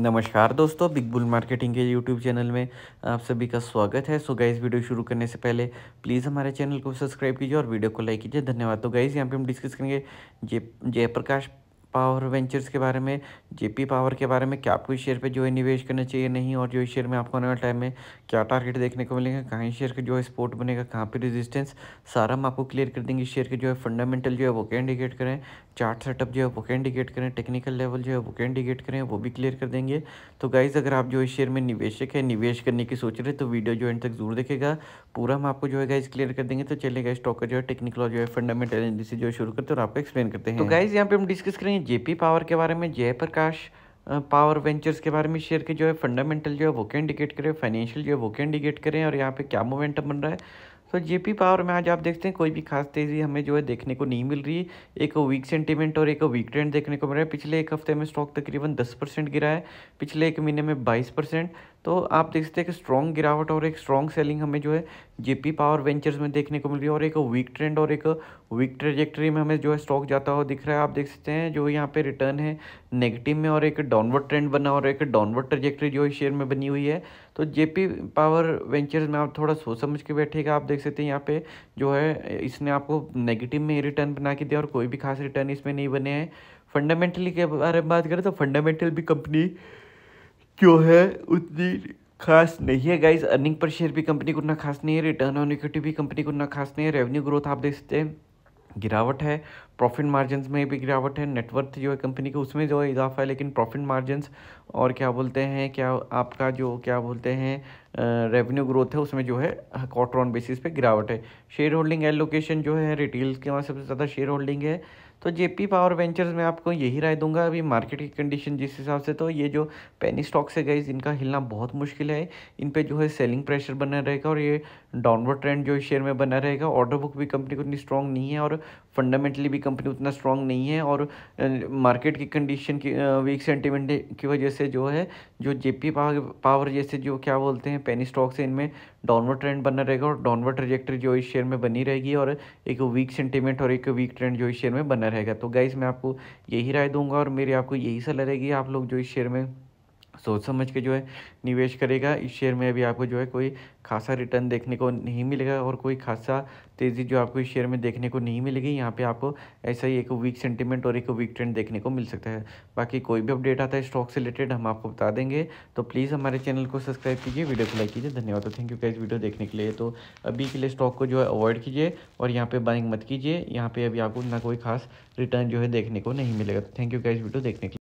नमस्कार दोस्तों big bull marketing के यूट्यूब चैनल में आप सभी का स्वागत है सो गाइज़ वीडियो शुरू करने से पहले प्लीज़ हमारे चैनल को सब्सक्राइब कीजिए और वीडियो को लाइक कीजिए धन्यवाद तो गाइज यहाँ पे हम डिस्कस करेंगे जय जयप्रकाश पावर वेंचर्स के बारे में जेपी पावर के बारे में क्या आपको इस शेयर पे जो है निवेश करना चाहिए नहीं और जो इस शेयर में आपको आने वाले टाइम में क्या टारगेट देखने को मिलेगा कहाँ इस शेयर का जो है स्पोर्ट बनेगा कहाँ पे रेजिस्टेंस सारा हम आपको क्लियर कर देंगे इस शेयर के जो है फंडामेंटल जो है वो क्या इंडिकेट करें चार्ट सेटअप जो है वो क्या करें टेक्निकल लेवल जो है वो क्या इंडिकेट करें वो भी क्लियर कर देंगे तो गाइज़ अगर आप जो इस शेयर में निवेशक है निवेश करने की सोच रहे तो वीडियो जो एंड तक जरूर देखेगा पूरा हम आपको जो है गाइज क्लियर कर देंगे तो चलिए स्टॉक का जो है टेक्निकल और जो है फंडामेंटल एनलिसिस जो शुरू करते हैं और आपको एक्सप्लेन करते हैं तो गाइज़ यहाँ पर हम डिस्कस करेंगे जेपी पावर के बारे में जयप्रकाश पावर वेंचर्स के बारे में शेयर के जो है फंडामेंटल जो है वो कैंडिकेट करें फाइनेंशियल जो है वो कैंडिकेट करें और यहाँ पे क्या मोमेंटम बन रहा है सो जेपी पावर में आज आप देखते हैं कोई भी खास तेज़ी हमें जो है देखने को नहीं मिल रही एक वीक सेंटीमेंट और एक वीक ट्रेंड देखने को मिल रहा है पिछले एक हफ्ते में स्टॉक तकरीबन दस परसेंट गिरा है पिछले एक महीने में बाईस परसेंट तो आप देख सकते हैं कि स्ट्रॉन्ग गिरावट और एक स्ट्रॉन्ग सेलिंग हमें जो है जेपी पावर वेंचर्स में देखने को मिल रही है और एक वीक ट्रेंड और एक वीक ट्रेजेक्ट्री में हमें जो है स्टॉक जाता हुआ दिख रहा है आप देख सकते हैं जो यहाँ पे रिटर्न है नेगेटिव में और एक डाउनवर्ड ट्रेंड बना और एक डाउनवर्ड ट्रेजेक्ट्री जो है शेयर में बनी हुई है तो जेपी पावर वेंचर्स में आप थोड़ा सोच समझ के बैठेगा आप देख सकते हैं यहाँ पे जो है इसने आपको नेगेटिव में रिटर्न बना के दिया और कोई भी खास रिटर्न इसमें नहीं बने हैं फंडामेंटली के बारे में बात करें तो फंडामेंटल भी कंपनी जो है उतनी खास नहीं है गाइज अर्निंग पर शेयर भी कंपनी को उतना खास नहीं है रिटर्न ऑन इक्विटी भी कंपनी को उतना खास नहीं है रेवेन्यू ग्रोथ आप देख सकते हैं गिरावट है प्रॉफिट मार्जिन में भी गिरावट है नेटवर्थ जो है कंपनी का उसमें जो है इजाफा है लेकिन प्रॉफिट मार्जिन और क्या बोलते हैं क्या आपका जो क्या बोलते हैं रेवेन्यू ग्रोथ है उसमें जो है क्वार्टर ऑन बेसिस पे गिरावट है शेयर होल्डिंग एलोकेशन जो है रिटेल के वहाँ सबसे ज़्यादा शेयर होल्डिंग है तो जेपी पावर वेंचर्स में आपको यही राय दूंगा अभी मार्केट की कंडीशन जिस हिसाब से तो ये जो पेनी स्टॉक्स है गई इनका हिलना बहुत मुश्किल है इन पर जो है सेलिंग प्रेशर बना रहेगा और ये डाउनवर्ड ट्रेंड जो शेयर में बना रहेगा ऑर्डर बुक भी कंपनी को इतनी स्ट्रॉन्ग नहीं है और फंडामेंटली भी कंपनी उतना स्ट्रांग नहीं है और मार्केट की कंडीशन की वीक सेंटिमेंट की वजह से जो है जो जेपी पावर जैसे जो क्या बोलते हैं पेनी स्टॉक्स है इनमें डाउनवर्ड ट्रेंड बना रहेगा और डाउनवर्ड ट्रजेक्ट्री जो इस शेयर में बनी रहेगी और एक वीक सेंटिमेंट और एक वीक ट्रेंड जो इस शेयर में बना रहेगा तो गाइज मैं आपको यही राय दूंगा और मेरी आपको यही सलाह रहेगी आप लोग जो इस शेयर में सोच समझ के जो है निवेश करेगा इस शेयर में अभी आपको जो है कोई खासा रिटर्न देखने को नहीं मिलेगा और कोई खासा तेज़ी जो आपको इस शेयर में देखने को नहीं मिलेगी यहाँ पे आपको ऐसा ही एक वीक सेंटीमेंट और एक वीक ट्रेंड देखने को मिल सकता है बाकी कोई भी अपडेट आता है स्टॉक से रिलेटेड हम आपको बता देंगे तो प्लीज़ हमारे चैनल को सब्सक्राइब कीजिए वीडियो को लाइक कीजिए धन्यवाद थैंक यू कैसे वीडियो देखने के लिए तो अभी के लिए स्टॉक को जो है अवॉइड कीजिए और यहाँ पर बाइंग मत कीजिए यहाँ पर अभी आपको ना कोई खास रिटर्न जो है देखने को नहीं मिलेगा थैंक यू कैसे वीडियो देखने के लिए